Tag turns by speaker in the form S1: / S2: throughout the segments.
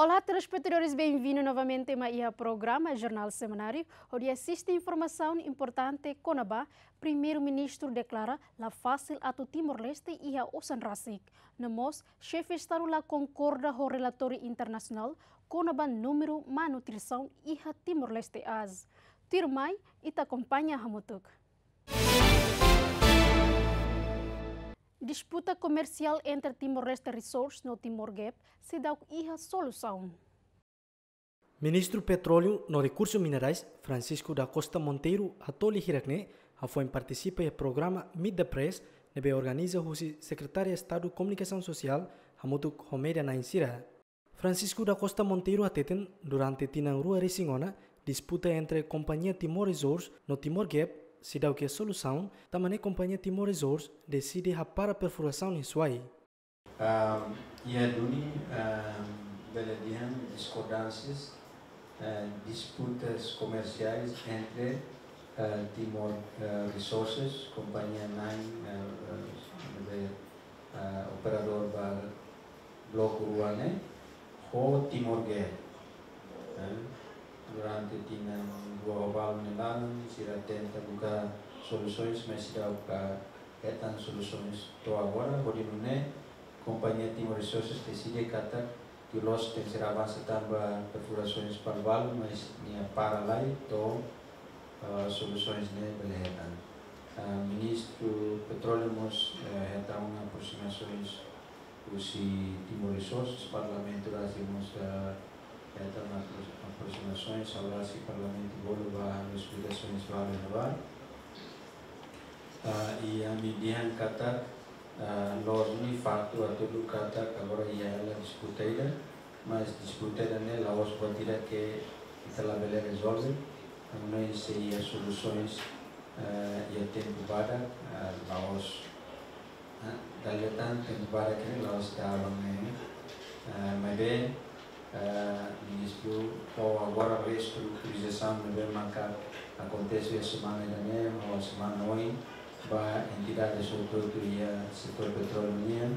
S1: Olá, telespectadores, bem-vindos novamente ao programa Jornal Semanário, onde assiste informação importante Conabá. Primeiro-ministro declara la fácil a Timor-Leste e a Osanrasik. Namos, chefe de Estado concorda com o relatório internacional Conabá número manutenção e a Timor-Leste as. Tirmai e te acompanha Hamutuk. Disputa comercial entre Timor-Leste Resources no Timor-Gap se dá uma solução.
S2: Ministro Petróleo no Recursos Minerais, Francisco da Costa Monteiro, Atoli Hirakne, a foi participa do programa Meet the Press, que organiza o secretário de Estado de Comunicação Social, Hamutuk Homeria Nainsira. Francisco da Costa Monteiro atetem durante Tinang Rua Resingona, disputa entre a companhia Timor Resources no Timor Gap se o que a é solução, também a companhia Timor Resources decide rapar a perfuração em Suai.
S3: Um, e a é Duni, um, Beledian, discordâncias, uh, disputas comerciais entre uh, Timor uh, Resources, companhia Nine, uh, uh, operador do bloco Ruane, com Timor Guerra, durante o guawawalan sila ten tabuka soluções mas sila buka etan soluções to agora podinune companhia tem resources que se decata que los tem será avança tamba perfurações para valo mas nia para lá to uh, soluções né beletan uh, ministro petróleo mos uh, então aproximações os Timor Resources parlamento Brasil a realizando aproximações, saberá se o Parlamento a as explicações vai renovar. Uh, i median kata uh, losni fatu atulu kata hi ha la discuteira, mas discuteira né, la os batira que ela bela resolve, também se ia solucions uh, ah, ia tempo para uh, ah, la os uh, ah, daletan tempo que la os dava né, uh, mas ministro ou agora a reestruturização de Bermanca acontece a semana da também ou a semana hoje para entidades sobretudo do setor petrolífero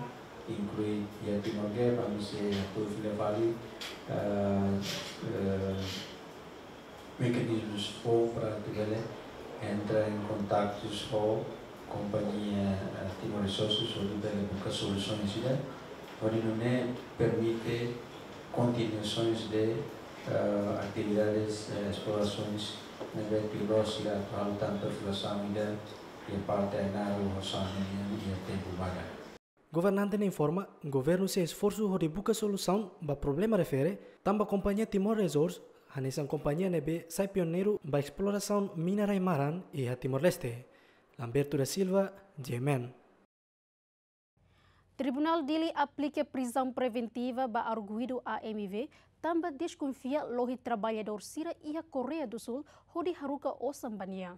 S3: inclui a eh, Timor-Leste eh, para nos Turfile Valley mecanismos for para Tugale entra em contactos ou a companhia eh, Timor Resources ou Tugale busca soluções onde não permite continuações de uh, eh, atividades, uh, eh, explorações na rede Pilósia, atual tanto a Samida é e a parte Anaro, Rosamina e tempo baga.
S2: Governante informa, governo se esforço hori buscar solução o problema refere, a companhia Timor a nissan companhia nebe sai pioneiro a exploração minerai maran e a Timor-Leste. Lamberto da Silva, GMN.
S1: Tribunal Dili aplica prisão preventiva para arguido AMV, também desconfia lohi trabalhador Sira e a Coreia do Sul, Rodi Haruka Osambania.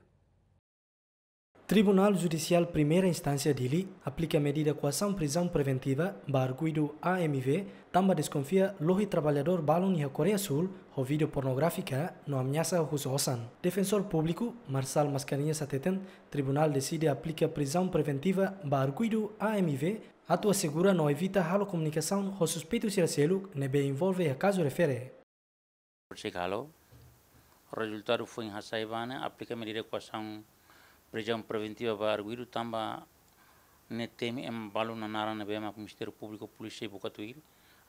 S2: Tribunal Judicial Primeira Instância Dili aplica a medida coação prisão preventiva para arguido AMV, também desconfia lohi trabalhador Balon e a Coreia Sul, o vídeo pornográfica no ameaça Husosan. Defensor público Marçal Mascarinha Sateten, tribunal decide aplica prisão preventiva para arguido AMV Atua segura não evita halo comunicação com suspeito se selo nebe envolve a caso refere.
S4: Chegalo. O resultado foi em Hassaibana, aplica medida coação prisão preventiva para arguir tamba ne teme embalo na nara nebe ma Ministério Público Polícia e Bocatuil.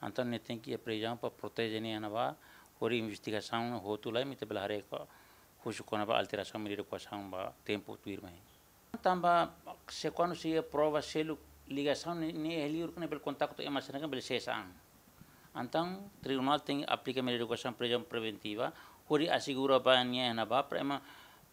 S4: Então ne tem que a prisão para proteger ne anava por investigação rotula e mete belare com hoje com a alteração medida coação tempo tuir mãe. Tamba se quando se prova selo ligação ni elir com pelo contato e mais bel sesang antang tribunal tem aplica melhor educação preventiva hori asigura ba nia na ba prema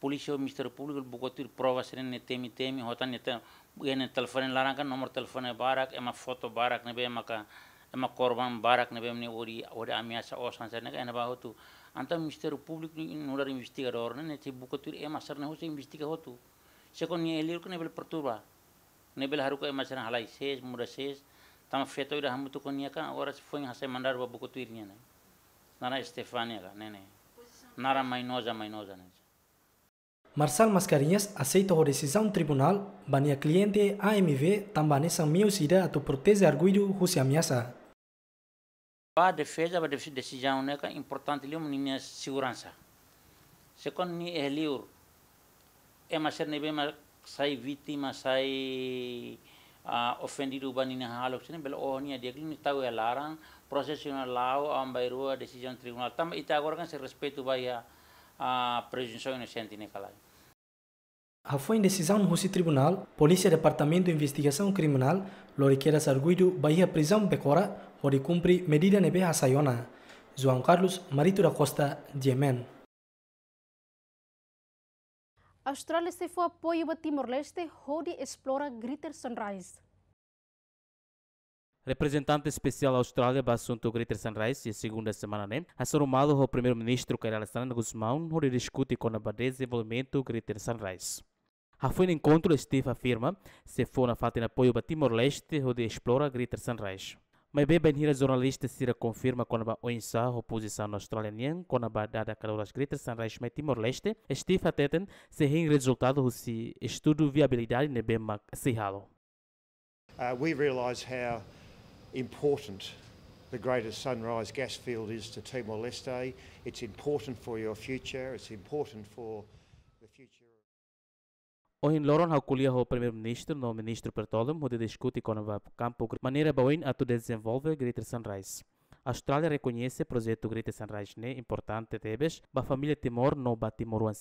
S4: polícia mister público bukotir prova seren ne temi temi hotan ne tem ene telefone larang kan nomor telefone barak ema foto barak ne be maka ema korban barak ne be ne ori ori amiasa osan sanser ne ena ba hotu antang mister público nular investigador ne ne bukotir ema ser ne hotu investiga hotu sekon ni elir com bel perturba nebelarharuka emasana halai ses mura ses tama fetoi rahamu tu konia ka ora foi hasa mandar babu ko tuirnia na nana estefania ka nene nara mainosa mainosa né
S2: Marçal Mascarinhas aceitou a decisão do tribunal, bania cliente AMV também são meus ida a tu protege arguido Rússia ameaça.
S4: A defesa, a decisão é importante ali, uma segurança. Se quando ni é eh, livre, é mais ser nem sai vítima, sai uh, ofendido ubani na se sini bela oh ni dia kini tahu ya larang prosesional lau ambai tribunal tam ita agora kan se respeito vai a, a presunção inocente ne kalai
S2: Foi em decisão no Rússia Tribunal, Polícia Departamento de Investigação Criminal, Loriqueiras Arguido, Bahia Prisão Becora, onde cumpre medida nebe a Sayona. João Carlos Marito da Costa, Diemen.
S1: Austrália se for apoio a Timor-Leste, onde explora Greater Sunrise.
S5: Representante especial Austrália para assunto Greater Sunrise e segunda semana né? ¿eh? a Sorumalo, o primeiro-ministro Kairal Sanana Guzmão, onde discute com o desenvolvimento Greater Sunrise. A fim encontro, Steve afirma, se for na falta de apoio para Timor-Leste, onde explora Greater Sunrise. Mas bem, bem, hira jornalista Cira confirma quando ba a oposição australiana quando ba dada calouras gritas Sunrise mas Timor-Leste, Steve Ateten se rin resultado se estudo viabilidade ne bem sihalo.
S6: Uh, we realise how important the greater Sunrise gas field is to Timor-Leste. It's important for your future, it's important for
S5: Ohin loron haukulia o primeiro-ministro, no ministro Pertolum, onde discute o campo maneira boa a tu desenvolve Greater Sunrise. A Austrália reconhece o projeto Greater Sunrise né importante para a família Timor no ba Timor A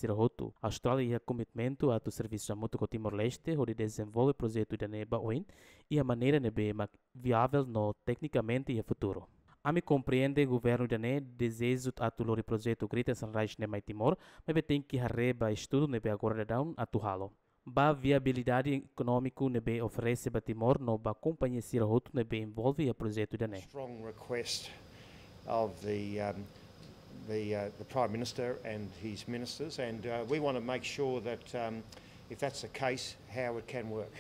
S5: Austrália ia comitimento a tu serviço muito com Timor-Leste, onde desenvolve o projeto da Neba Oin e a maneira nebe viável no tecnicamente e futuro. Ami compreende governo da ne desejo a tu lori projeto Greater Sunrise ne Timor, mas tem que harreba estudo nebe agora da down a tu halo. Ba viabilidade econômico nebe oferece ba Timor no ba companhia Sirahoto nebe envolve a projeto da NE.
S6: Strong request of the um, the, uh, the Prime Minister and his ministers and uh, we want to make sure that um, if that's the case how it can work.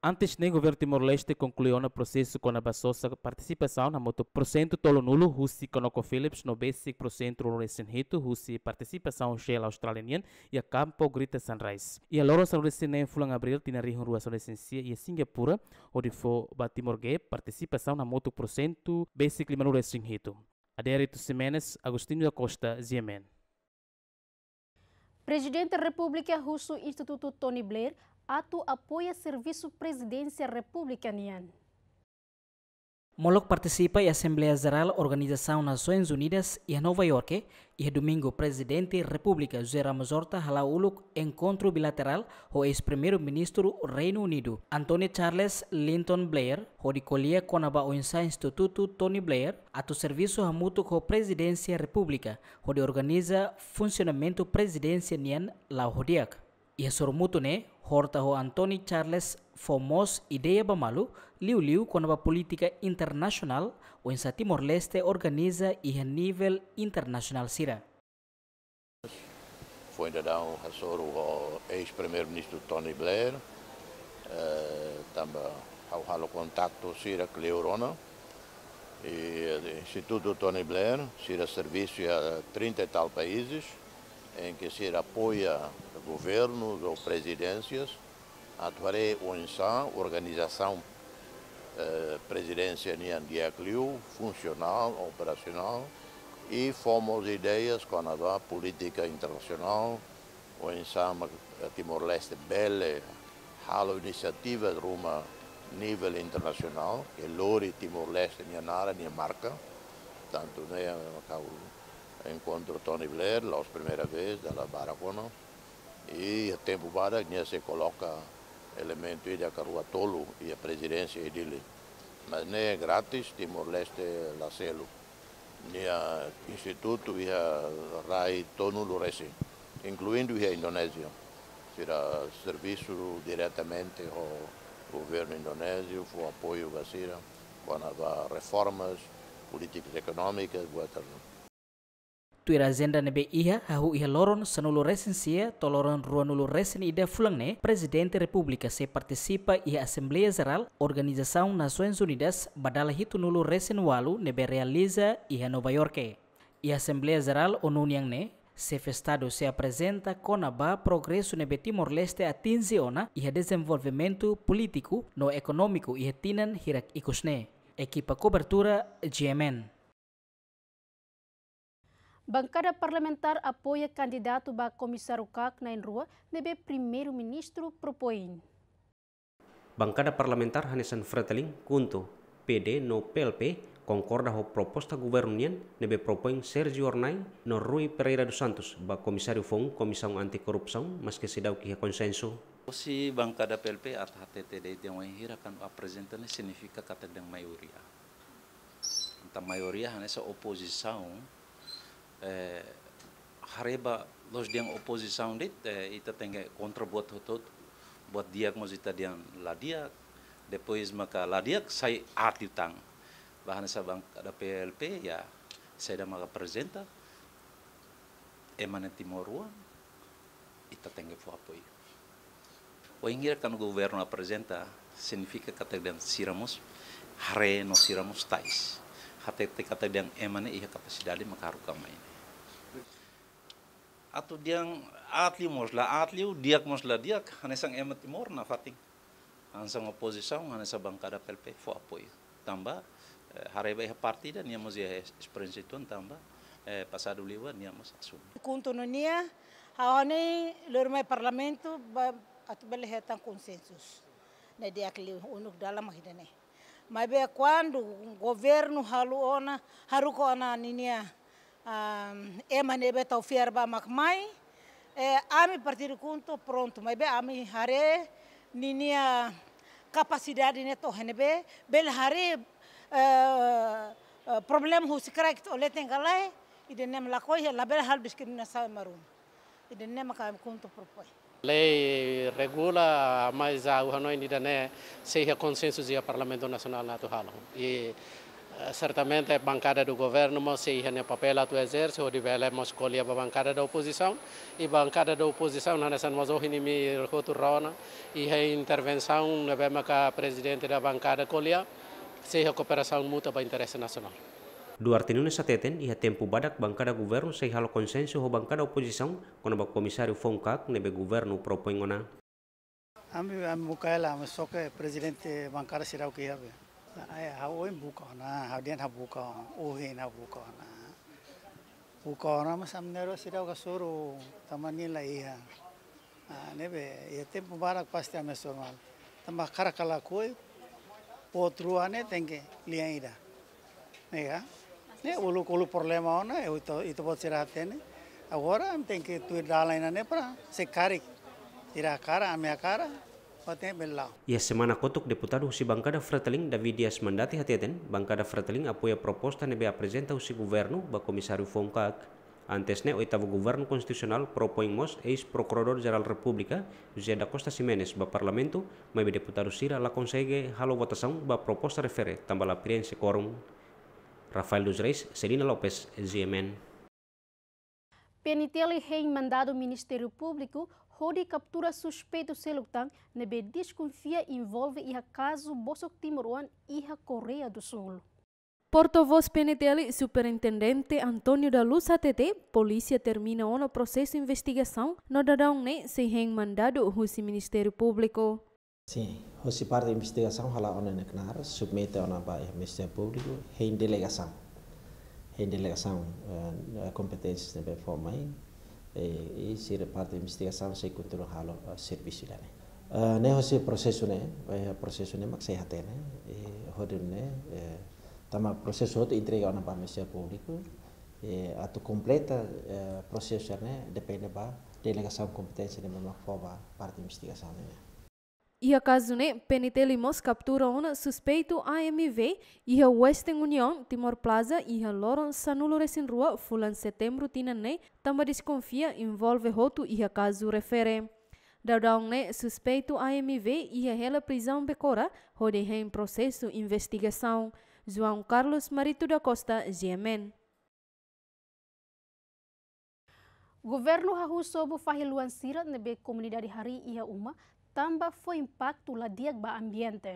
S5: Antes nem o governo Timor-Leste concluiu o processo com a sua participação na moto procento tolo nulo Rússia Conoco Phillips no basic procento Russian Hito Rússia participação Shell Australian e a Campo Grita Sunrise. E a Loro Sunrise em Fulan Abril tinha rio rua Sunrise e a Singapura onde foi Batimorgue participação na moto procento basic Lima Russian Hito. Adérito Simenes, Agostinho da Costa, Ziemen.
S1: Presidente da República Russo Instituto Tony Blair atau apoia serviço presidência republicaniana.
S7: Molok participa em Assembleia Geral Organização Nações Unidas em Nova York e domingo presidente República José Ramos Horta halauluk encontro bilateral o ex-primeiro-ministro Reino Unido Anthony Charles Linton Blair o de colher conaba o Instituto Tony Blair ato serviço a mútuo com presidência República o organiza funcionamento presidência nian la hodiak horta o Anthony Charles Formos ideia bamalu, liu-liu quando a política internacional, o insa Timor-Leste organiza e a nível internacional sira.
S8: Foi ainda dar um rassoro ao ex-primeiro-ministro Tony Blair, eh, também ao ralo contato sira Cleorona, e o Instituto Tony Blair, sira serviço a 30 e tal países, em que sira apoia governos ou presidências, atuaré onça, organização presidencial eh, presidência Niandiacliu, funcional, operacional, e fomos ideias a política internacional, onça eh, Timor-Leste Belle, halo iniciativas rumo nível internacional, que é Lori Timor-Leste Nianara, marca tanto né, encontro Tony Blair, pela primeira vez, da Baracona, e tempo para que né, se coloca elemento de tolo e a presidência dele. Mas não né, é grátis, Timor-Leste lacelo. Nia Instituto e a RAI Tono Luresi, incluindo a Indonésia. Será serviço diretamente ao governo indonésio, o apoio Cira, quando há reformas políticas econômicas, etc.
S7: tuira zenda nebe iha hahu iha loron sanulu resensia toloron ruanulu resen ida fulang ne presidente república se partisipa iha assembleia geral organização nações unidas badala hitu nulu resen walu nebe realiza iha nova yorke iha assembleia geral onu yang ne Chefe Estado se apresenta com a nebe Timor-Leste atinge ona iha desenvolvimento politiku no ekonomiku iha tinan hirak ikusne. Ekipa kobertura GMN.
S1: Bancada parlamentar apoia candidato ba comissário Cacna em Rua, nebe primeiro-ministro propoin.
S9: Bancada parlamentar Hanesan Frateling Kunto, PD no PLP, concorda ho proposta governunian nebe propoin Sergio Ornai no Rui Pereira dos Santos, ba comissário Fong, comissão anti mas que se dá o que consenso.
S10: bancada PLP at HTTD de um akan apresentando significa kata tem maioria. Então, maioria hanesa essa oposição Hariba eh, hareba los diang oposisaun dit eh, ita tengai kontra buat hotot buat dia mas ita diang ladia depois maka ladia sai ati tang bahan sabang ada PLP ya saya dah maka presenta emane timoruan ita tenge fuapoi o ingira kan governo apresenta significa kata até siramos hare no siramos tais hati-hati kata yang emane iya kapasidali makaru ini. atau yang atli mosla atliu diak mosla diak hanesang emat timor na fating ngoposisi oposisang hanesa bangkada pelpe fo apoi iya. Tambah eh, hari ia partida dan dia mosia experience eh, itu tamba eh, pasado liwa dia mos asum
S11: Kuntu no nia haone lor parlamento ba atu hetan konsensus Nah dia keliru unuk dalam hidane mabe quando o governo haluona harukona ninia um, emanebe taufierba makmai eh, ami partir kunto pronto mabe ami hare ninia capacidade neto henebe bel hare uh, e, uh, problem husikrakt oletengalai idenem lakoi bel hal discriminação marum idenem kam kunto propoi
S5: Lei regula, mas a Uhanoi ainda não é né? seja consenso do Parlamento Nacional natural. E eh, certamente a bancada do governo mas seja no papel do exército, ou devela eh, mas colher a bancada da oposição. E a bancada da oposição, na nação é mas hoje me rona, e a intervenção, é mesmo que a presidente da bancada colher, seja cooperação mútua para o
S4: interesse nacional.
S9: Duartenune sateten ia tempo badak bangkada governo sei halo konsensus ho bangkada oposisi kono bak comissário Fonkak nebe governo propoingona. ona.
S4: Ami buka mukaela ami soke presidente bancada sirau ki habe. Ai ha buka na hau dia hau buka o na buka na. Buka na mas samne ro sirau ka suru tamani iha. Nebe ia tempo badak pasti ami somal. Tambah karakala koi potruane tengke ida. Nega. É, ulu lucro, problema não é, isso pode ser até, né? Agora, tem que tu ir dar lá ainda, né, para ser caro, e tirar a cara, a
S9: Ia e semana kotuk deputado husi bancada Frateling Davidias mandati hatiaten bancada Frateling apoia proposta nebe apresenta husi governo ba komisario Fonkak. Antesne oitavo governo constitucional propõe mos ex procurador geral república José da Costa Ximenes ba parlamento, mas deputado Sira la consegue halo votação ba proposta refere tambala preenche quórum Rafael dos Reis, Celina Lopes, GMN.
S1: PNTL rei mandado Ministério Público Rodi captura suspeito Selutang, nebe desconfia envolve ia caso Bosok Timoruan e a Coreia do Sul.
S12: Porta-voz PNTL, Superintendente Antônio da Luz ATT, polícia termina o processo de investigação no dadão se né, sem mandado o Ministério Público.
S3: Sim, José parte de investigação hala ona neknar submete ona ba Ministério Público hein delegação. Hein delegação uh, competências ne forma hein e, e se parte de investigação se continua halo uh, serviço lá processo né, processo né. E né tama processo entrega Ministério
S12: acaso né, Penitelimos captura um suspeito AMV e a Western Union, Timor Plaza e a Loron Sanulores em Rua, Fulan Setembro né, também desconfia envolve roto e acaso refere. refere. né, suspeito AMV e a hela prisão becora, rode em processo investigação. João Carlos
S1: Marito da Costa, GMN. Governo Hahu Sobo Fahiluan Sira nebe comunidade hari ia uma tamba foi impacto ladiak ba ambiente.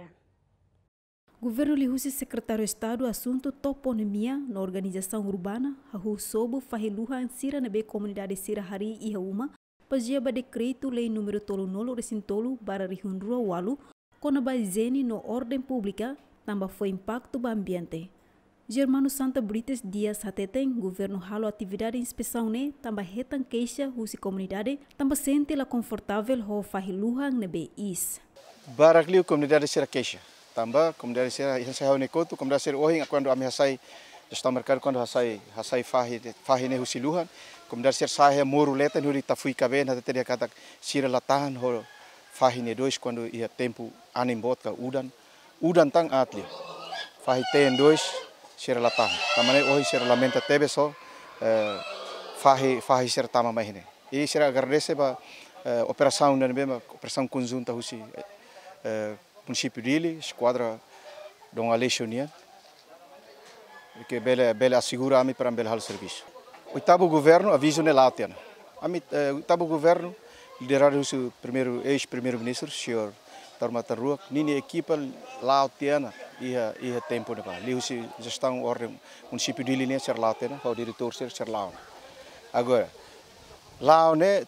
S1: Governo Lihusi Secretário de Estado Assunto Toponimia na Organização Urbana, a Sobo Fahiluha Sira na Comunidade Sira Hari e Hauma, Pajia ba Decreto Lei número Tolo Nolo Recintolo para Rihunrua Walu, a base no Ordem Pública, também foi impacto ba ambiente. Germano Santa Brites Dias Hateten, governo halo atividade inspeção ne, tamba hetan queixa husi comunidade, tamba sente la confortável ho fahiluhan nebe is.
S13: Barakliu comunidade sira queixa, tamba comunidade sira e saya hau nekotu, comunidade sira ohing quando ami hasai, está mercado quando hasai hasai fahi fahi ne husi luhan, comunidade sira sahe moru letan huri tafui kaben hateteria katak sira latahan ho fahi ne dois quando ia tempo animbot ka udan, udan tang atlia. Fahi ten dois, siralatahu. Tamane ohi siralamenta tebe so eh, fahi fahi sertama mahine. E sira agradece ba eh, operação né mesmo operação conjunta husi eh, município dele, esquadra Dom Aleixo União, que bela bela assegura a mim para um belo serviço. O Oitavo governo aviso nelatia. Né? A mim o oitavo governo liderado o primeiro ex primeiro ministro, senhor tarmataruak nini equipa lautiana ia ia tempo na liu se gestão ordem município de Linha ser lautiana o diretor ser ser laun agora laun é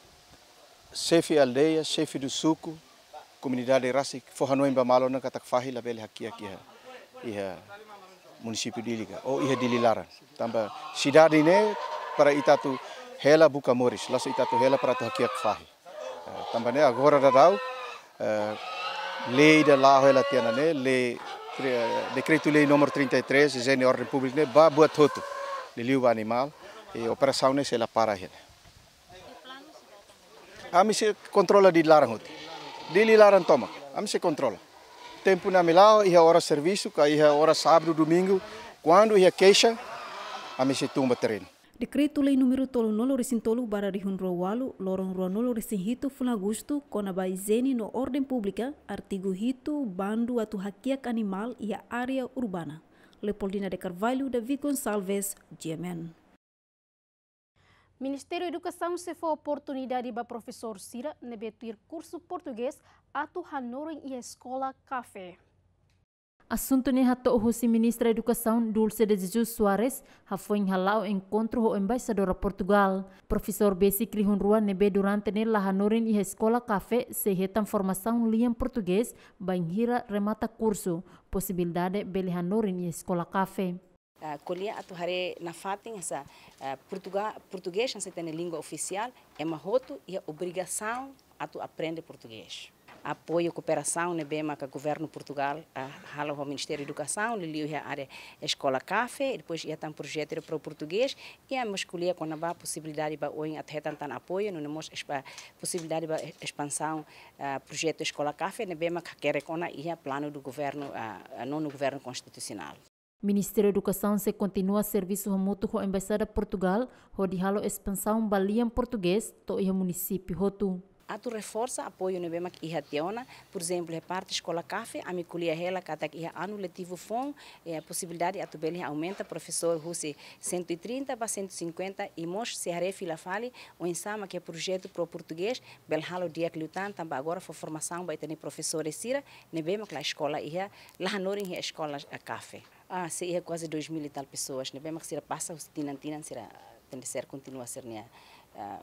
S13: chefe aldeia chefe do suco comunidade rasi forranoi ba malo na katak la bel aqui aqui. ia município de Liga ou ia de Lilara tamba cidade né para itatu hela Bucamores, lá se itatu hela para tu hakia eh, Tamba também agora da dau eh, lei da lá ela né lei decreto lei número 33 de na ordem pública né ba boa tudo liliu animal e operação né ela para ele a mim se controla de lá hut de lilaran toma a mim se controla tempo na milão e a hora serviço que a hora sábado domingo quando ia queixa a mim se tumba terreno
S1: Dekretu Lei número tolu nolo rihun ro walu lorong ruanolo kona bai zeni no orden publika artigo hitu bandu atu hakiak animal ia area urbana. Leopoldina de Carvalho, David Gonçalves, GMN. Ministério Educação se foi oportunidade para professor Sira nebetuir curso português atu Hanorin ia e escola Café.
S14: Assunto ne hato ministro ministra Educação Dulce de Jesus Soares foi halau encontro ho embaixadora Portugal. Professor Bessi rua nebe durante ne lahanurin escola café se a formação liam português banhira remata curso. Possibilidade belihanurin iha escola café.
S15: Uh, ah, kolia atu hare na fatin sa uh, ah, portuga, português, essa tem língua oficial, é uma roto e a obrigação atu aprende português apoio e cooperação né, bem com o governo de Portugal, a o Ministério da Educação, lhe a área escola café, depois ia ter um projeto para o português e a escolher quando possibilidade de hoje até tanto apoio, não temos possibilidade de expansão do ah, projeto escola café, né, bem que quer ia plano do governo, uh, não no governo constitucional.
S14: Ministério da Educação se continua serviço remoto com a Embaixada Portugal, onde a expansão em português, to município Rotu
S15: a tu reforça apoio no bem que tiona, por exemplo, reparte escola café, a me colher ela cada que é ano letivo fom, a possibilidade a tu bem aumenta professor russe 130 para 150 e mos se are fila fale o ensama que é projeto pro português, bel halo dia que lutan também agora for formação vai ter professores sira, ne bem que a escola ia é, lá norin a escola a café. Ah, se ia é quase 2 mil e tal pessoas, ne bem que se passa os tinantinan será tem de ser continua a ser né. Uh,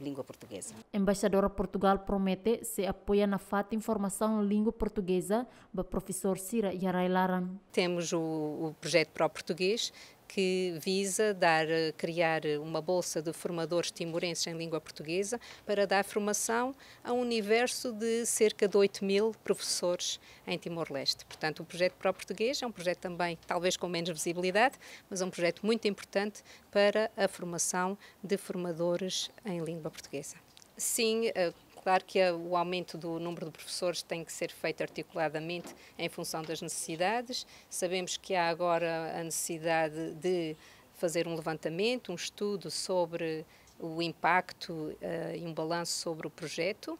S15: língua portuguesa.
S14: embaixadora Portugal promete se apoia na FAT Informação Língua Portuguesa do professor Cira Yarailaran. Temos o, o
S16: projeto para o português, que visa dar, eh, criar eh, uma bolsa de formadores timorenses em língua portuguesa para dar formação a um universo de cerca de 8 mil professores em Timor-Leste. Portanto, o projeto para o português é um projeto também, talvez com menos visibilidade, mas é um projeto muito importante para a formação de formadores em língua portuguesa. Sim, eh, Claro que o aumento do número de professores tem que ser feito articuladamente em função das necessidades. Sabemos que há agora a necessidade de fazer um levantamento, um estudo sobre o impacto uh, e um balanço sobre o projeto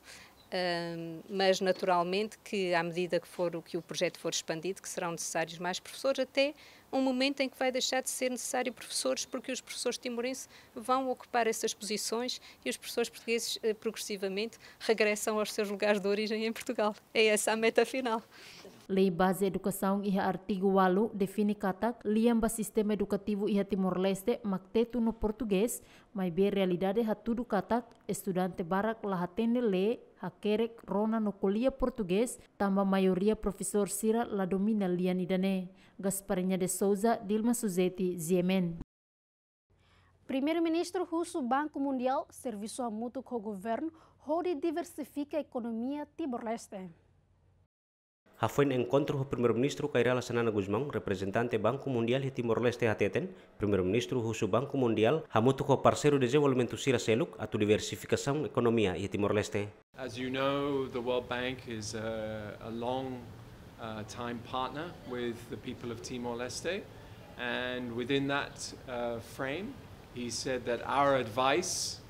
S16: mas naturalmente que à medida que for o que o projeto for expandido que serão necessários mais professores até um momento em que vai deixar de ser necessário professores porque os professores timorenses vão ocupar essas posições e os professores portugueses eh, progressivamente regressam aos seus lugares de origem em Portugal é essa a
S14: meta final Lei base edukasaun iha e artigo walu defini katak liamba sistem edukativu iha Timor-Leste mak no Portugues mai be realidade hatudu katak estudante barak lahatene le hakerek rona no kuliah Portugues tamba maioria profesor sira la domina lianidane. Gasparinha de Souza, Dilma Suzeti, Ziemen.
S1: Primeiro-ministro russo Banco Mundial serviço a mútuo com governo onde diversifica a Timor-Leste.
S9: ha encontro o primeiro-ministro Kairala Sanana Guzmán, representante Banco Mundial de Timor-Leste Hateten, primeiro-ministro do Banco Mundial, ha muito com parceiro de desenvolvimento Sira Seluk, a diversificação economia e Timor-Leste.
S7: As you know, the World Bank is a, a long uh, time partner with the people of Timor-Leste, and within that uh, frame, he said that our advice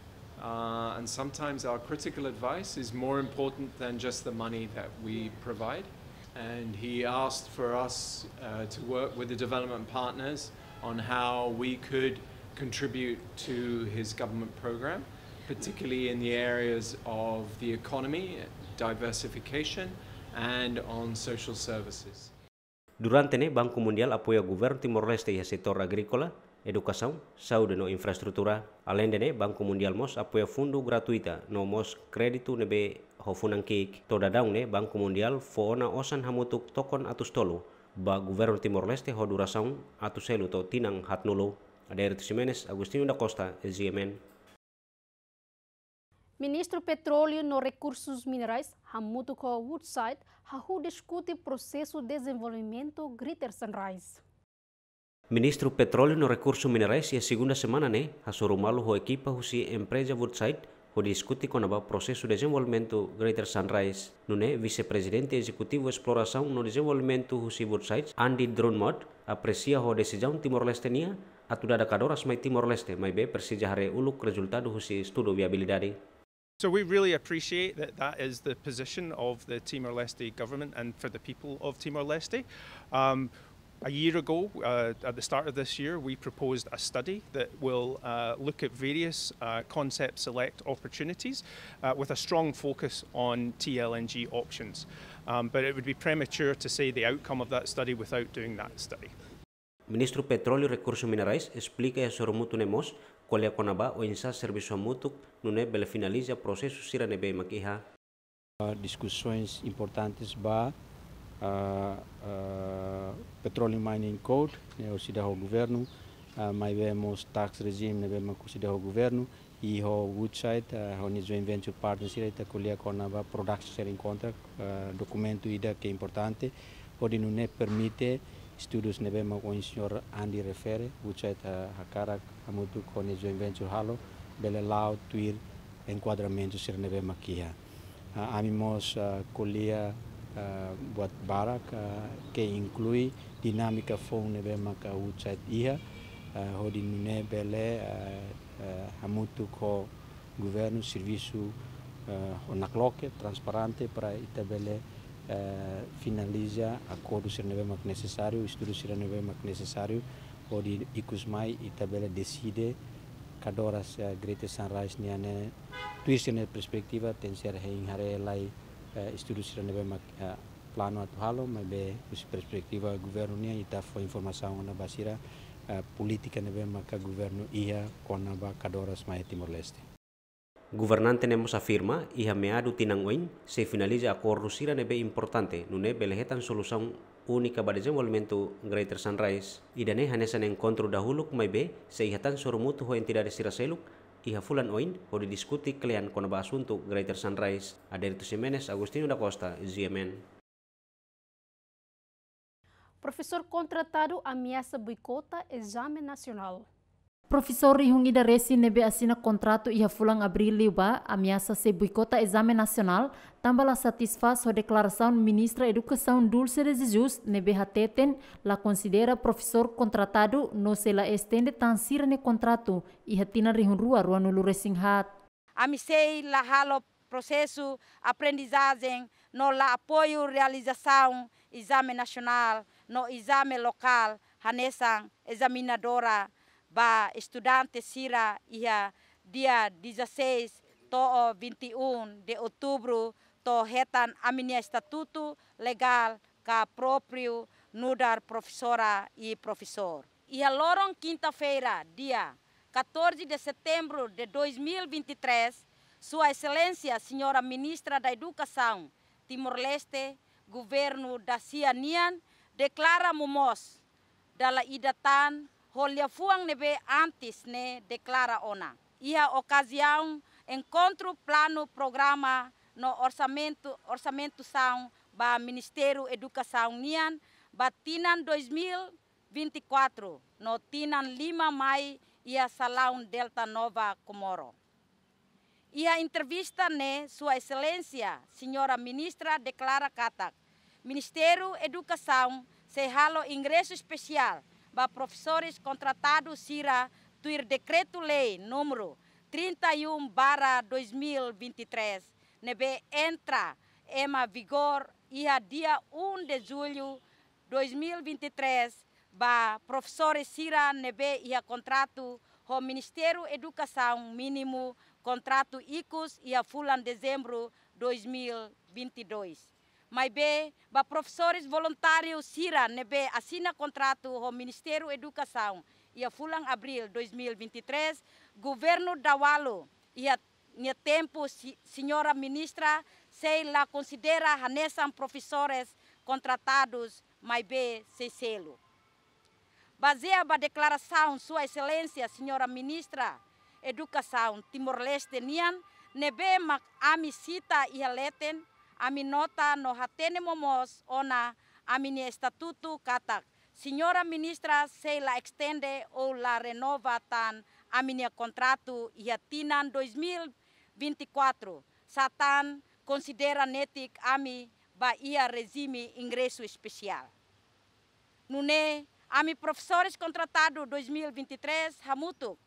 S7: uh, and sometimes our critical advice is more important than just the money that we provide and he asked for us uh, to work with the development partners on how we could contribute to his government program, particularly in the areas of the economy, diversification, and on social services.
S9: Durante ne Banco Mundial apoia governo Timor-Leste e setor agrícola, educação, saúde no infraestrutura. Além de ne Banco Mundial mos apoia fundo gratuita no mos crédito nebe hofunang kik toda ne bangku Mundial Fona osan hamutuk tokon atus tolu ba gubernur Timor Leste ho durasaung atus selu to tinang hatnulu Aderto Ximenes agustinu da Costa GMN
S1: Ministro Petróleo no Recursos Minerais, Hamutuko Woodside, hahu diskuti prosesu de desenvolvimento Greater Sunrise.
S9: Ministro Petróleo no Recursos Minerais e segunda semana, né, a ho ekipa husi empresa Woodside ho discute con aba processo de desenvolvimento Greater Sunrise, nune vice-presidente executivo exploração no desenvolvimento Husibut Sites, Andy Dronmod, aprecia ho decisão Timor-Leste nia, atuda da cadoras mai Timor-Leste, mai be persija hare uluk resultado husi estudo viabilidade.
S13: So we really appreciate that that is the position of the Timor-Leste government and for the people of Timor-Leste. Um, A year ago, uh, at the start of this year, we proposed a study that will uh, look at various uh, concept select opportunities uh, with a strong focus on TLNG options. Um, but it would be premature to say the outcome of that study without doing that study.
S9: Ministro Petróleo e Recursos Minerais explica e sormutu nemos kolia conaba o insa serviço mutuk nune bele finaliza processo sirane be makiha.
S3: Discussões importantes ba Petroleum Mining Code, né, o CIDA ao governo, uh, ah, mas vemos tax regime, né, vemos o CIDA ao governo, e o Woodside, uh, ah, o Joint Venture Partnership, está colhendo com a Production Sharing Contract, uh, ah, documento IDA que é importante, onde não é permite estudos né, vemos com o senhor Andy refere, Woodside, uh, a cara, a muito com o Joint Venture Halo, bela lá, tuir, enquadramento, ser né, vemos aqui. Uh, a uh, colhia buat ah, barak ah, que inclui dinâmica fong nebe maka uchat iha ah, hodi nune bele hamutu ko governo serviço onakloke transparente para itabele finaliza acordo se nebe mak necessário estudo se nebe mak necessário hodi ikusmai itabele decide kadoras grete sunrise niane twist ne perspectiva tenser hein hare lai Eh, instituciones de eh, plano atual, mas be os perspectiva governo nia ita fo informação na basira eh, politika nebe maka guvernu ia kona ba kadoras mai Timor Leste.
S9: Gobernante Nemos afirma iha meado tinangoin se finaliza acordo sira nebe importante nune belehetan solução unika para desenvolvimento Greater Sunrise. Idane hanesan encontro dahuluk maibe se ihatan sorumutu ho entidade sira seluk iha fulan oin ho didiskuti kalian kono ba asunto Greater Sunrise. Aderito Jimenez, Agostinho da Costa, GMN.
S1: Professor contratado ameaça boicota exame nacional.
S14: Profesor Rihungi Ida Resi nebe asina kontratu iha fulang abril liwa amiasa se buikota examen nacional, tambala la satisfaz deklarasaun ministra Edukasaun Dulce de Jesus nebe hateten la considera profesor kontratadu no se la estende tansir ne kontratu iha tina Rihun Rua Rua no Luresinghat.
S6: Amisei la halo prosesu aprendizazen no la apoio realizasaun examen nasional no examen lokal hanesang examinadora ba estudante Sira, ia dia 16 to 21 de outubro to hetan aminia estatuto legal ka próprio nudar professora e professor. E a loron quinta-feira, dia 14 de setembro de 2023, Sua Excelência, Senhora Ministra da Educação, Timor-Leste, Governo da Cianian, declara Momos, da Idatan, Roliafuang nebe antes né declara ona. E a ocasião encontro plano programa no orçamento orçamento são ba Ministério Educação Nian tinan 2024 no tinan lima mai ia salão Delta Nova Comoro. E a entrevista né sua excelência senhora ministra declara Katak Ministério Educação se halo ingresso especial para professores contratados irá tuir decreto-lei número 31 barra 2023, nebe entra em vigor ia dia 1 de julho 2023, para professores Sira nebe ia contrato com Ministério Educação mínimo contrato ICUS ia fulan dezembro 2022 bem, para professores voluntários Sira Nebe assina contrato com o Ministério da Educação e a fulang abril 2023, governo Dawalo e a minha tempo, senhora ministra, sei lá considera Hanessan professores contratados mais Maibe selo. Baseia a declaração Sua Excelência, senhora ministra, Educação Timor-Leste Nian, Nebe mac Amisita e Aleten, Aminota nota no hatene momos ona ami ni estatuto katak. Senhora ministra, sei la extende ou la renova tan kontratu minha contrato 2024. Satan considera netik ami ba ia rezimi ingresso especial. Nune, ami profesores contratado 2023 hamutuk.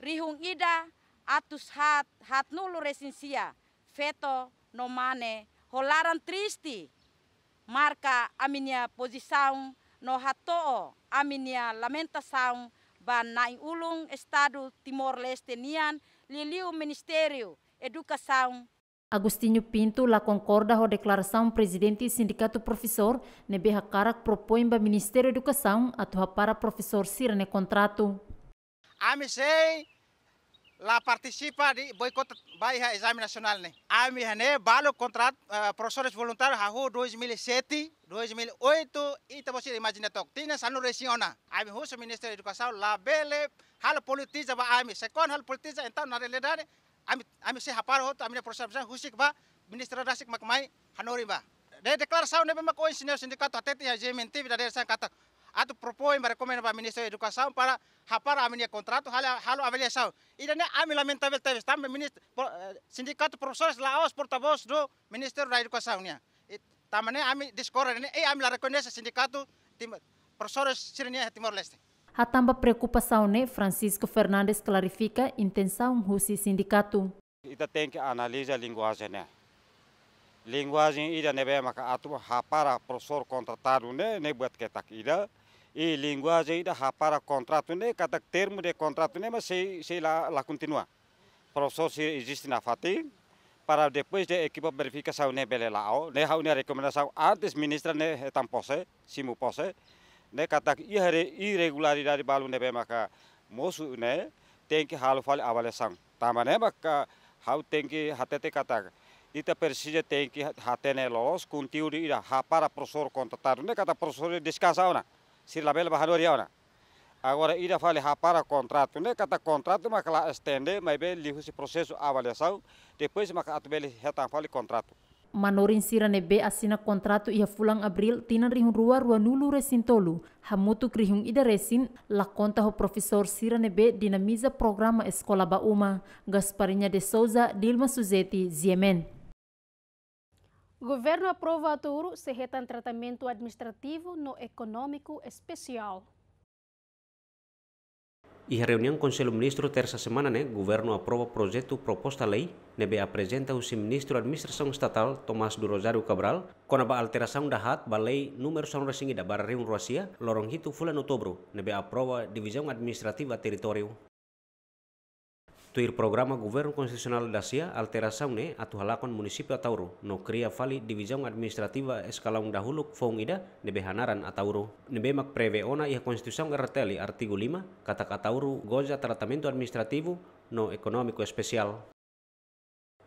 S6: Rihung ida atus hat hat nulu resinsia feto nomane Rolaram triste, marca a minha posição no rato, a minha lamentação, ba na ulung estado Timor-Leste nian, liliu Ministério Educação
S14: Agostinho Pinto la concorda com a declaração presidente do Sindicato Professor, nebe hakarak propõe para Ministério da Educação atuar para professor Sirene contrato.
S17: Amisei la participa de boicote baiha a nasional nacional né ami hane balo contrato uh, eh, professores hahu 2007 2008 e também se tok tina sanu resiona ami hu ministério da educação la bele hal politiza ba ami sekon hal politiza então na realidade ami ami se hapar ho ami professor husik ba Minister dasik makmai hanori ba de declaração ne ba ko ensinar sindicato atete a ya gente mentira de essa Ato propõe para recomendar para o Ministério da Educação para rapar a minha contrato, halo avaliação. E daí a mim lamentável teve, está ministro, eh, sindicato professores lá os porta-voz do Ministério da Educação, E também a mim discorre, E a mim sindicato reconhece sindicato professores Sirenia Timor-Leste.
S14: A tamba preocupação, né? Francisco Fernandes clarifica a intenção russa sindicato.
S9: Ita tem que analisar a linguagem, né? Linguagem ida nebe maka atu hapara professor contratado, né? Nebuat ketak ida. e linguagem ainda rapara contrato, nem cada termo de contrato, nem mas sei, sei lá, lá continua. Professor se existe na FATI, para depois de equipe verificação ne belelau, ne hau ne recomendação antes ministra ne tam simu pose ne kata irregularidade balu ne be maka mosu ne tem que halo fale avaliação. Tamane maka hau tem hatete kata ita precisa tem que hatene lolos conteúdo ira rapara professor kontataru ne kata professor descansar na se la bela valor ya Agora ira fale para contrato, né? kata contrato mas lá estende, mas bem livre esse processo avaliação, depois maka ato beli retan fale contrato.
S14: Manorin sirane be asina kontrato ia fulang Abril tina rihun rua rua nulu resin tolu. Hamutu krihun ida resin la konta ho profesor sirane be dinamiza programa eskola uma, Gasparinya de Souza, Dilma Suzeti, Ziemen.
S1: Governo aprova Aturo se retém tratamento administrativo no econômico especial.
S9: E reunião com o ministro terça semana, né? Governo aprova projeto proposta lei, nebe né? apresenta o ministro da Administração Estatal Tomás do Rosário Cabral, com a alteração da hat ba lei número São da barra Rio Roacia, lorong hito no outubro, nebe né? aprova divisão administrativa território. Tuir programa Governo Constitucional da SIA atu halakon munisipio Atauro no kria fali divisão administrativa escalão dahulu huluk foungida nebe hanaran Atauro nebe mak preveona ia Constituição garateli artigo 5 kata Atauro goja tratamento administrativo no ekonomiko especial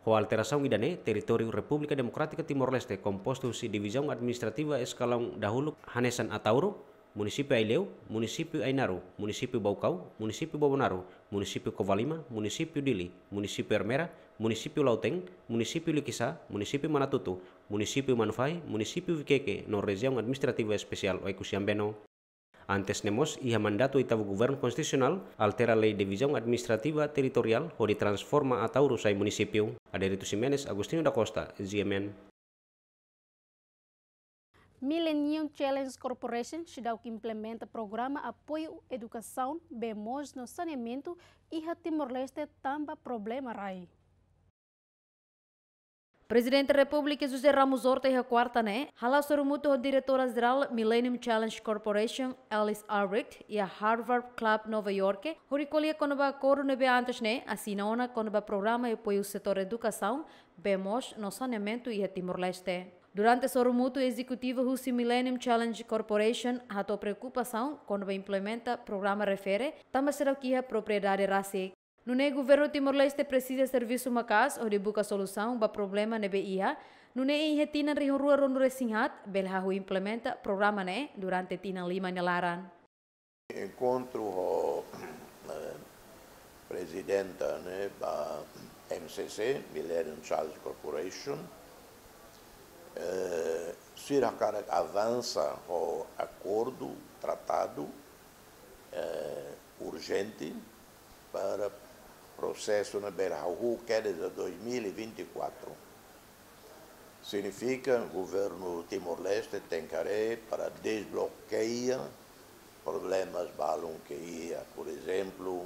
S9: Ho alteração ne teritoriu Republika Demokratika Timor-Leste composto si divisão administrativa escalão dahulu Hanesan Atauro Munisipi Aileu, Munisipi Ainaru, Munisipi Baukau, Munisipi Bobonaru, Munisipi Kovalima, Munisipi Dili, Munisipi Ermera, Munisipi Lauteng, Munisipi Lukisa, Munisipi Manatutu, Munisipi Manufai, Munisipi Vikeke, no região administrativa especial Beno. Antes nemos ia mandato ita bu governo constitucional altera lei división administrativa territorial o transforma a Taurus ai municipio. Aderito Ximenes, Agostinho da Costa, GMN.
S1: Millennium Challenge Corporation, que implementa programa Apoio Educação Bemos no Saneamento e a Timor-Leste Tamba Problema RAI.
S18: Presidente da República José Ramos Horta e a quarta, né? Hala Sorumuto, a diretora-geral Millennium Challenge Corporation, Alice Albrecht, e a Harvard Club Nova York, recolhe quando acordo neve antes, né? Assinona quando programa e apoio o setor educação, bemos no saneamento e a Timor-Leste. Durante seu remoto executivo Russi Millennium Challenge Corporation, a tua preocupação quando implementa programa refere, também será que a é propriedade raci. No ne governo Timor-Leste precisa serviço uma casa de busca solução para problema nebe ia. No ne em retina rio rua rondo resinhat, belhahu implementa programa ne durante tina lima nelaran.
S8: Encontro o presidente eh, presidenta né, da MCC, Millennium Challenge Corporation, eh, Suiracara avança o acordo, tratado eh, urgente para processo na Berraú, é de 2024. Significa o governo Timor-Leste tem care para desbloquear problemas balão que ia, por exemplo,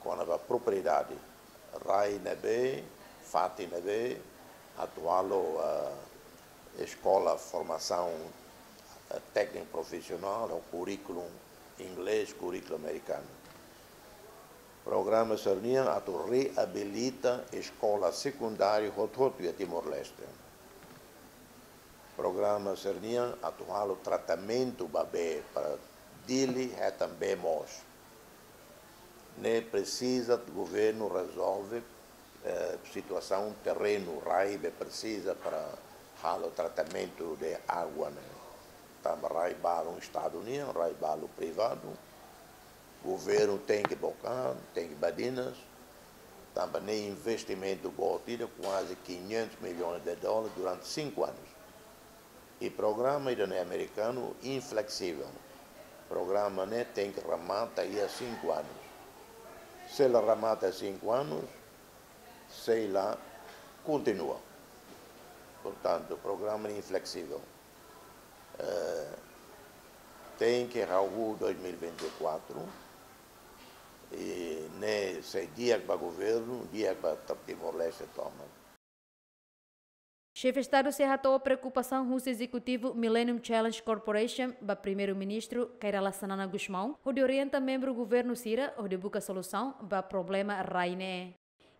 S8: com a propriedade Rai Nebe, Fati Nebe, atual uh, escola, formação eh, técnica profissional, o é currículo inglês, currículo americano. O programa Sarnian ato reabilita escola secundária Rototo e Timor-Leste. Programa Sarnian atual o tratamento babé para Dili é também nós. Ne precisa o governo resolve eh, situação terreno raibe precisa para o tratamento de água, né? Estamos tá, raibalo Estado Unido, o privado. O governo tem que bocar, tem que badinas. Também tá, investimento botido, quase 500 milhões de dólares durante cinco anos. E programa iraniano é americano inflexível. Programa né, tem que ramata tá aí há cinco anos. Se ele ramata há cinco anos, sei lá, continua portanto, o programa é inflexível. Uh, tem que Raul 2024 e nem sei dia que vai governo, dia que vai Timor-Leste toma.
S18: Chefe de Estado se ratou a preocupação russo executivo Millennium Challenge Corporation, ba primeiro-ministro Kairala Sanana Guzmão, onde orienta membro do governo Cira, onde busca solução ba problema Rainé.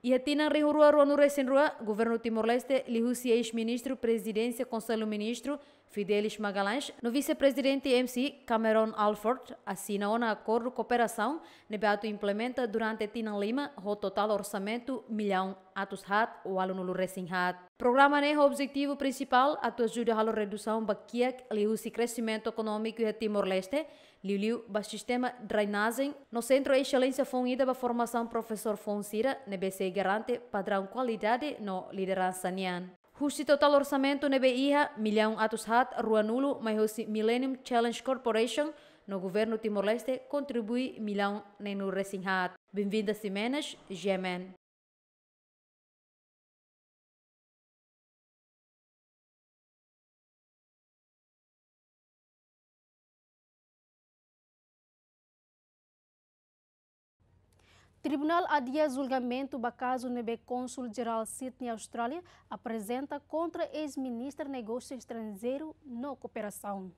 S18: E Ia tina rihurua ruanure senrua, governo Timor-Leste, lihusi ex-ministro, presidência, conselho-ministro, Fidelis Magalhães, no vice-presidente MC Cameron Alford assinou um acordo de cooperação no implementa durante Tina Lima o total orçamento milhão atos hat o aluno recém hat. Programa o objetivo principal a tua ajuda a redução baquia liu-se crescimento econômico e Timor-Leste, liu-liu ba sistema drainagem no centro excelência fundida ba formação professor Fonsira, nebc garante padrão qualidade no liderança nian. Husi total orçamento nebe iha milhão atos hat ruanulo mais husi Millennium Challenge Corporation no governo Timor-Leste contribui
S13: milhão nenu resin hat. Bem-vinda Simenes, Gemen.
S1: Tribunal adia julgamento do caso Nebe Consul Geral Sydney, Austrália, apresenta contra ex-ministro negócio estrangeiro no cooperação.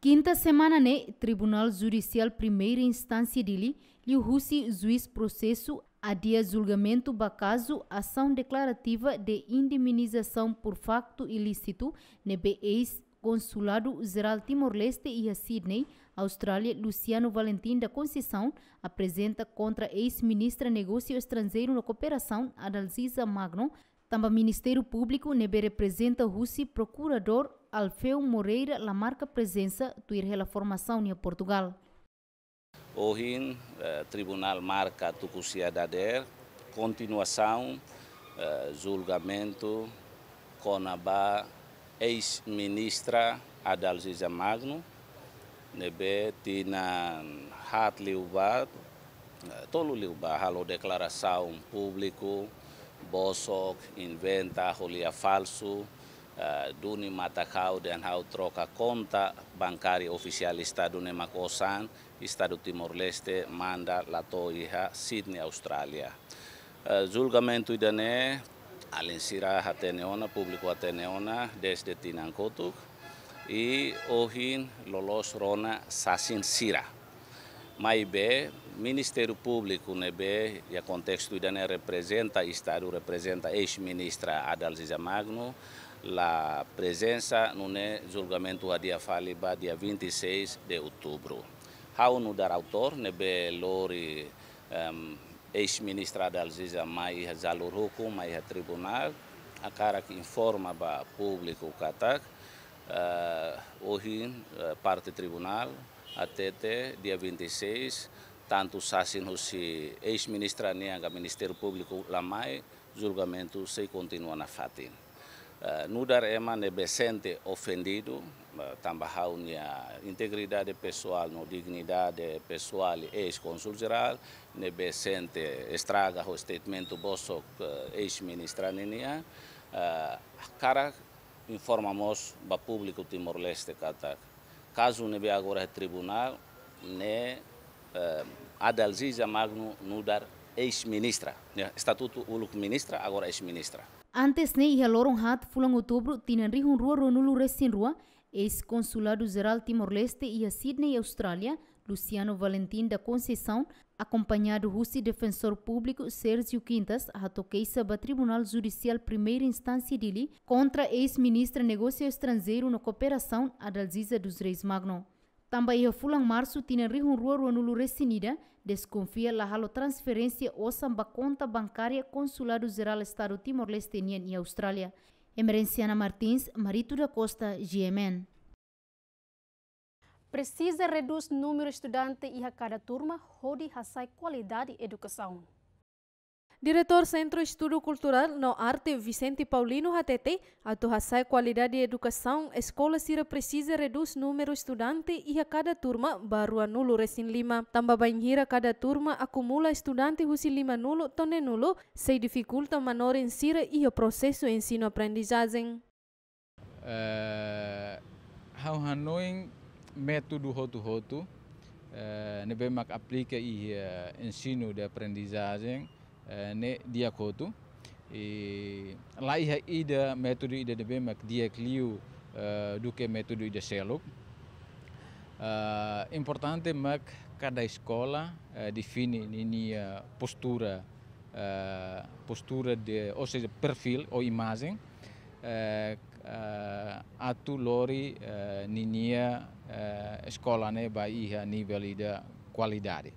S11: Quinta semana ne né, Tribunal Judicial Primeira Instância dele, lhe Russi juiz processo adia julgamento do caso ação declarativa de indemnização por facto ilícito nebe ex-consulado geral Timor-Leste e a Sydney, Austrália, Luciano Valentim da Conceição, apresenta contra ex-ministra Negócio Estrangeiro na Cooperação, Adalziza Magno. Também Ministério Público, nebe representa Rússia, Procurador Alfeu Moreira Lamarca Presença, tuir rela formação em Portugal.
S19: Hoje, eh, Tribunal Marca Tucucia Dader, continuação, eh, julgamento, a ex-ministra Adalziza Magno, nebe tinan hat liubat tolu liubat halo deklarasau publiku bosok inventa holia falso uh, duni kau dan hau troka bankari ofisial istadu ne makosan istadu timor leste manda iha sydney Australia uh, julgamento idane alinsira hateneona publiko hateneona desde e ohin lolos rona sasin sira. Mas be Ministério Público nebe, be a contexto da ne representa Estado representa ex-ministra Adalgisa Magno la presença no né julgamento a dia faliba dia 26 de outubro. Hau no dar autor nebe lori um, ex-ministra Adalgisa mai zalur hukum mai tribunal a cara que informa ba público katak hoje eh, eh, parte tribunal até até dia 26 tanto Sassin hosi ex-ministra niaga Ministério Público lamai julgamento se continua na fatin. Uh, eh, nudar ema nebecente ofendido, uh, tambahau nia integridade pessoal, no dignidade pessoal ex-consul geral, nebecente estraga o statemento bosso uh, ex-ministra ninia, uh, cara informamos para o público timor-leste que Caso não veja agora o é tribunal, né, uh, eh, Adalgisa Magno Nudar, ex-ministra. Estatuto único ministra, agora ex-ministra.
S11: Antes, né, e loron hat fulan outubro, tinan rihun rua ronulu recin rua, ex-consulado geral timor-leste e a Sydney, Austrália, Luciano Valentim da Conceição, acompanhado Rússia defensor público Sérgio Quintas, ratou queixa o Tribunal Judicial Primeira Instância dele contra ex-ministra Negócio Estrangeiro na Cooperação Adalgisa dos Reis Magno. Também o fulan março tinha rihunrua ruanulu resinida, desconfia la halo transferência ou samba conta bancária Consulado Geral Estado Timor-Leste e Austrália. Emerenciana Martins, Marito da Costa, GMN
S1: precisa reduzir o número de estudantes e a cada turma, onde sai qualidade de educação. Diretor Centro
S12: Estudo Cultural no Arte Vicente Paulino HTT, a sai qualidade de educação, escola sira precisa reduz número estudante e a cada turma baru nulo resin lima. Tamba banhira cada turma acumula estudante husi lima nulo tone nulo, se dificulta manor em sira e o processo ensino-aprendizagem.
S20: Uh, eh, how método roto-roto, uh, eh, aplica vamos eh, ensino de aprendizagem uh, eh, ne diacoto. E lá é ida método ida nós vamos diaclio do que método ida selo importante mak cada escola define a postura postura de ou seja perfil ou imagem eh, atu lori eh, ninia eh, escola ne ba iha nível de qualidade.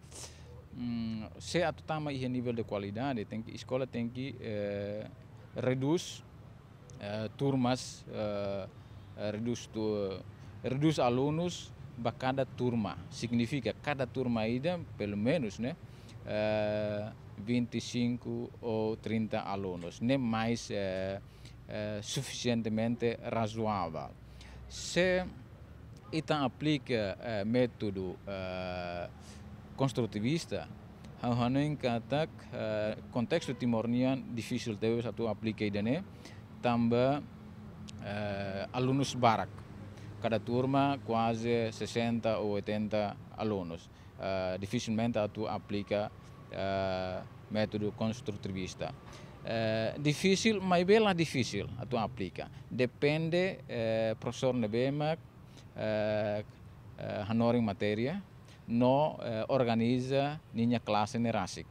S20: Hmm, se atu tama iha nível de qualidade, tem que escola tem que reduz turmas, reduz tu, reduz alunos para cada turma. Significa cada turma ida pelo menos, né? Uh, 25 ou 30 alunos, nem mais uh, eh, suficientemente razoável. Se então aplica é, método é, construtivista, Hanhanin katak konteks Timornian difficult tewe aplicar aplike idene tambah alunos barak. Cada turma quase 60 ou 80 alunos. dificilmente a tu aplica método construtivista. Eh, difícil, mai lá difícil a tu aplica. Depende eh, professor Nebemak eh, eh, hanoring materia, no eh, organiza niña classe nerasik.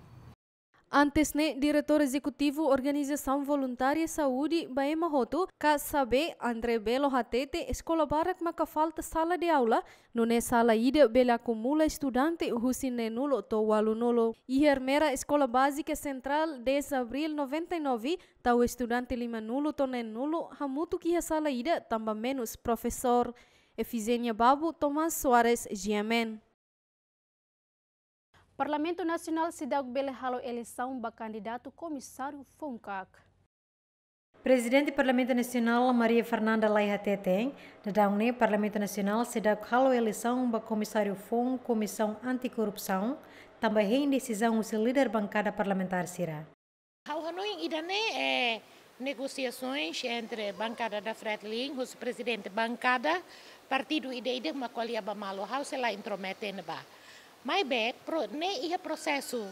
S12: Antesne, diretor executivo Organização Voluntária e Saúde, Baema Roto, ka sabe André Belo Hatete, escola barak maka falta sala de aula, nune sala ida bela acumula estudante husine nulo to walu nulo. Ihermera, escola básica central, 10 abril 99, e tau estudante lima nulo to ne nulo, hamutu kiha sala ida, tamba menos profesor Efizenia Babu, Tomás Soares, Giamen.
S1: Parlamento Nacional Sidag Belehalo eleição para candidato comissário Foncac.
S18: Presidente do Parlamento Nacional Maria Fernanda Laiha Teteng, da Daune Parlamento Nacional Sidag Halo eleição para comissário fun Comissão Anticorrupção, também reindecisão é o líder bancada parlamentar Sira.
S14: Haloin idane é eh, negociações entre bancada da Fredlin, o presidente bancada, partido ide ide makolia bamalo, how se lá intrometendo ba. Mas bem, nem ne ia processo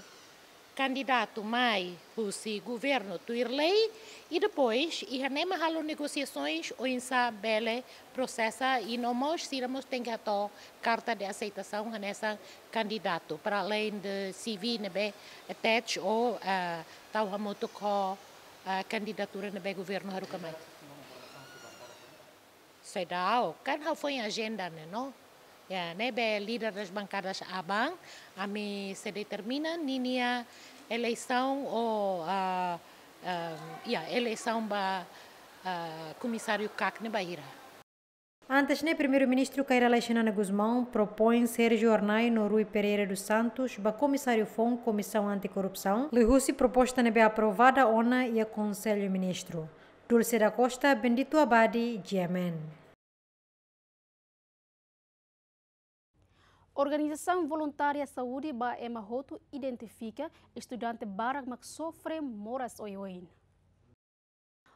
S14: candidato mai se governo tuir lei e depois ia nem mahalo negociações ou insa bele processa e não mais, tiramos tem que ato carta de aceitação nessa candidato para além de eh, CV nebe attach ou uh, tal hamoto co uh, candidatura nebe governo harukamai. Sei o que hau foi agenda, né, não? Ya, nebe líder das bancadas ABAN, a mim se determina ninia eleição ou a uh, eleição ba uh, comissário CAC na Bahia.
S18: Antes, né, primeiro-ministro Cair Leixinana Guzmão propõe Sérgio Ornai no Rui Pereira dos Santos, ba comissário FON, Comissão Anticorrupção, Lihussi proposta nebe aprovada ONA e a Conselho Ministro. Dulce da Costa, Bendito Abadi, Yemen.
S1: Organização Voluntária Saúde ba Emahoto identifica estudante Barak que sofre moras oioin.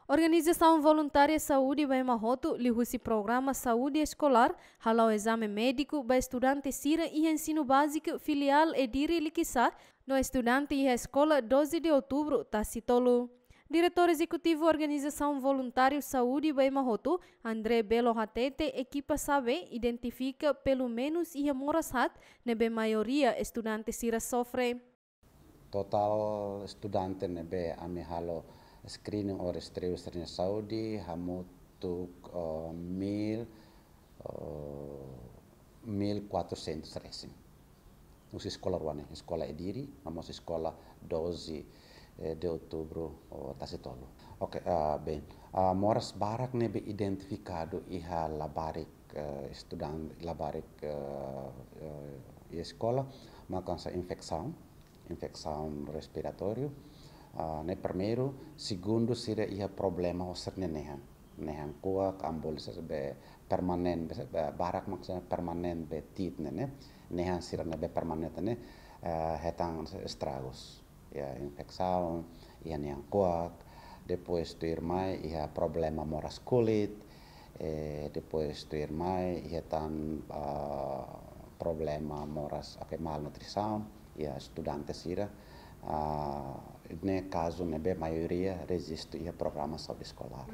S12: Organização Voluntária Saúde vai Mahoto lihusi programa Saúde Escolar, halau exame médico ba estudante Sira e ensino básico filial Ediri Likisar, no estudante e escola 12 de outubro, Tacitolo. Diretor Executivo Organização Voluntário Saúde e Bem Andre André Belo Hatete, equipa sabe, identifica pelo menos ia e morasat, nebe maioria estudante sira sofre.
S17: Total estudante nebe ami screening or estreu Saudi, hamutuk uh, mil, uh, mil resim. sekolah ruane, sekolah ediri, namun sekolah dozi Eh, de outubro oh, tasitolo. Ok, uh, eh, bem. Uh, eh, moras barak nebe identificado iha labarik uh, estudan labarik uh, uh, escola, iya, makansa infeksaun infeksaun respiratorio. Uh, ne primeiro, segundo sira iha problema o osir nenehan. Nehan kambol sa be permanen, be, barak maksudnya permanen be tit nene. Nehan sira nebe permanen nene, uh, hetang estragos. ia infecção, a nyankuak, depois tu irmã eh, ia ah, problema moras kulit, depois tu irmã ia tan uh, problema moras okay, malnutrição, ia estudantes ira, uh, ah, ne caso nebe maioria resistiu a programa saúde escolar.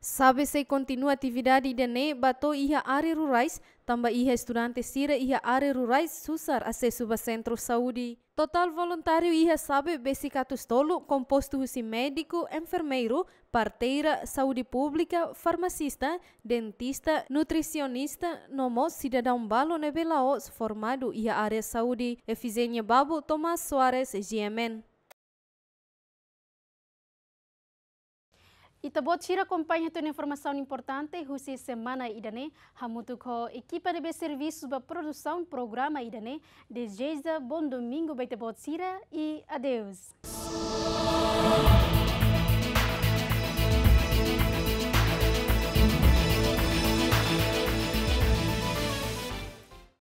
S12: Sabe-se continua a atividade de NE e ia área rurais, também ia estudante sira ia área rurais susar acesso ao centro saúde. Total voluntário ia sabe besicatus tolo, composto de médico, enfermeiro, parteira, saúde pública, farmacista, dentista, nutricionista, nomo cidadão balo nebelaos formado ia área
S1: saúde. Efizenha Babo Tomás Soares, GMN. Ita botira acompanha toda informação importante, Rússia Semana Idane, Hamutuko, equipa de serviços para produção programa Idane, deseja bom domingo, Beita Botira e adeus.